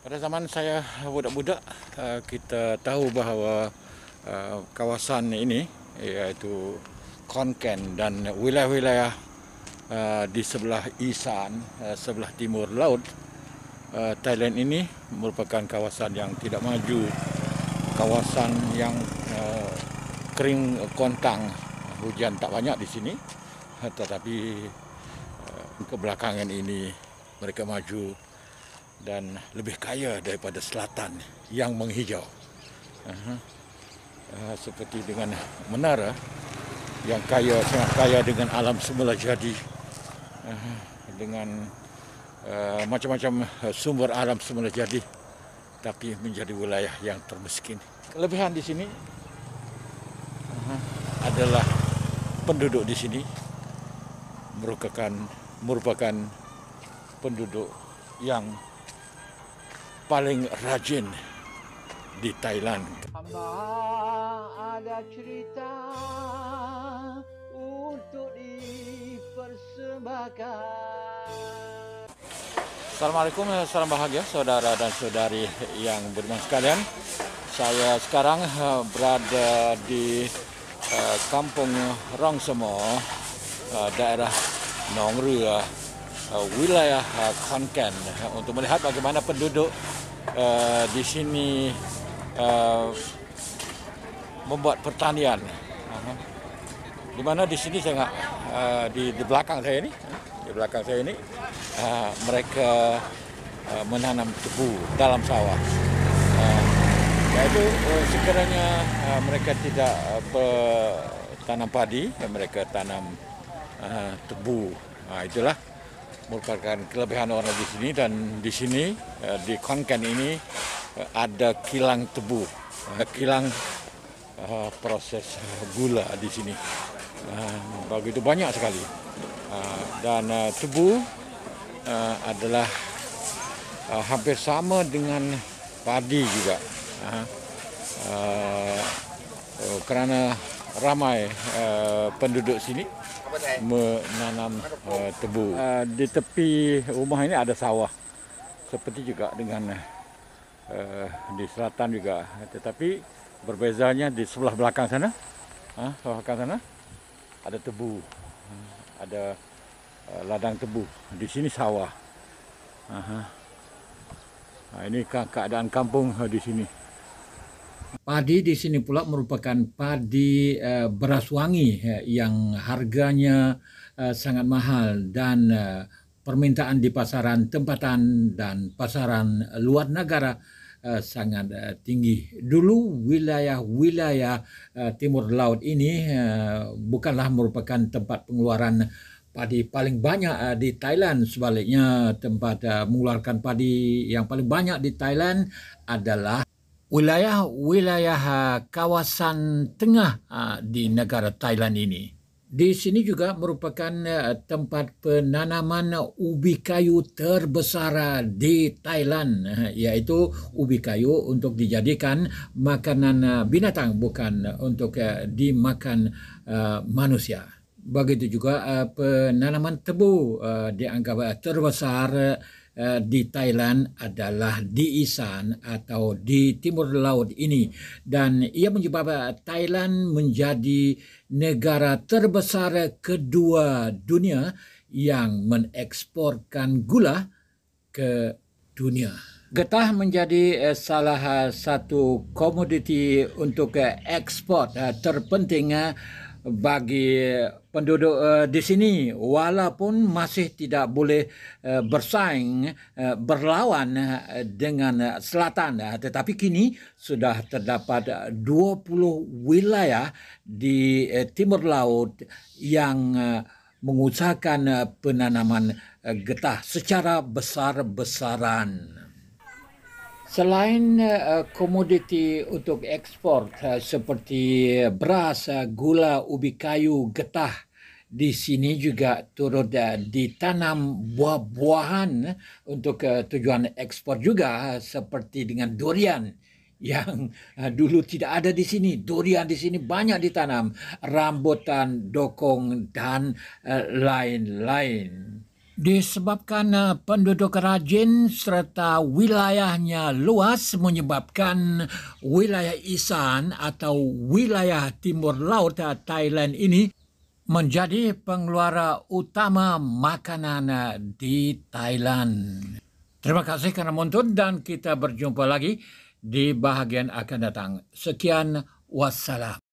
Pada zaman saya budak-budak, eh, kita tahu bahawa eh, kawasan ini iaitu Konken dan wilayah-wilayah eh, di sebelah Isan, sebelah timur laut Thailand ini merupakan kawasan yang tidak maju, kawasan yang kering kontang, hujan tak banyak di sini. Tetapi kebelakangan ini mereka maju dan lebih kaya daripada selatan yang menghijau. Uh-huh. Uh, seperti dengan menara yang kaya sangat kaya dengan alam semula jadi uh, dengan eh, macam-macam uh, sumber alam semula jadi tapi menjadi wilayah yang termiskin. Kelebihan di sini uh-huh. adalah penduduk di sini merupakan merupakan penduduk yang paling rajin di Thailand. ada cerita untuk dipersembahkan. Assalamualaikum, salam bahagia saudara dan saudari yang beriman sekalian. Saya sekarang eh, berada di eh, Kampung Rongsemo, eh, daerah Nongrua, wilayah uh, Konken untuk melihat bagaimana penduduk Eh, di sini uh, membuat pertanian. Di mana di sini saya uh, di, di belakang saya ini, di belakang saya ini uh, mereka uh, menanam tebu dalam sawah. Uh, itu uh, sekiranya uh, mereka tidak uh, tanam padi, mereka tanam uh, tebu. Uh, itulah merupakan kelebihan orang di sini dan di sini eh, di Konken ini eh, ada kilang tebu, eh, kilang proses gula di sini. Begitu banyak sekali. Dan tebu adalah hampir sama dengan padi juga. Kerana ramai uh, penduduk sini menanam uh, tebu. Uh, di tepi rumah ini ada sawah. Seperti juga dengan uh, di selatan juga. Tetapi berbezanya di sebelah belakang sana. Uh, sebelah belakang sana ada tebu. Uh, ada uh, ladang tebu. Di sini sawah. Uh -huh. uh, ini keadaan kampung uh, di sini. Padi di sini pula merupakan padi uh, beras wangi eh, yang harganya eh, sangat mahal dan permintaan di pasaran tempatan dan pasaran luar negara sangat tinggi. Dulu wilayah-wilayah timur laut ini bukanlah merupakan tempat pengeluaran padi paling banyak di Thailand. Sebaliknya tempat mengeluarkan padi yang paling banyak di Thailand adalah wilayah-wilayah ah, kawasan tengah ah, di negara Thailand ini. Di sini juga merupakan ah, tempat penanaman ubi kayu terbesar di Thailand iaitu ubi kayu untuk dijadikan makanan binatang bukan untuk dimakan manusia. Begitu juga penanaman tebu dianggap terbesar Eh, di Thailand adalah di Isan atau di timur laut ini dan ia menyebabkan Thailand menjadi negara terbesar kedua dunia yang mengeksporkan gula ke dunia. Getah menjadi eh, salah satu komoditi untuk eh, ekspor terpentingnya bagi penduduk uh, di sini walaupun masih tidak boleh uh, bersaing uh, berlawan uh, dengan uh, selatan uh, tetapi kini sudah terdapat 20 wilayah di uh, timur laut yang uh, mengusahakan uh, penanaman uh, getah secara besar-besaran Selain uh, komoditi untuk ekspor uh, eh, seperti beras, uh, gula, ubi kayu, getah, di sini juga turut uh, ditanam buah-buahan untuk uh, tujuan ekspor juga uh, seperti dengan durian yang uh, dulu tidak ada di sini. Durian di sini banyak ditanam, rambutan, dokong dan lain-lain. Uh, disebabkan eh, penduduk rajin serta wilayahnya luas menyebabkan wilayah Isan atau wilayah timur laut eh, Thailand ini menjadi pengeluar utama makanan eh, di Thailand. Terima kasih kerana menonton dan kita berjumpa lagi di bahagian akan datang. Sekian, wassalam.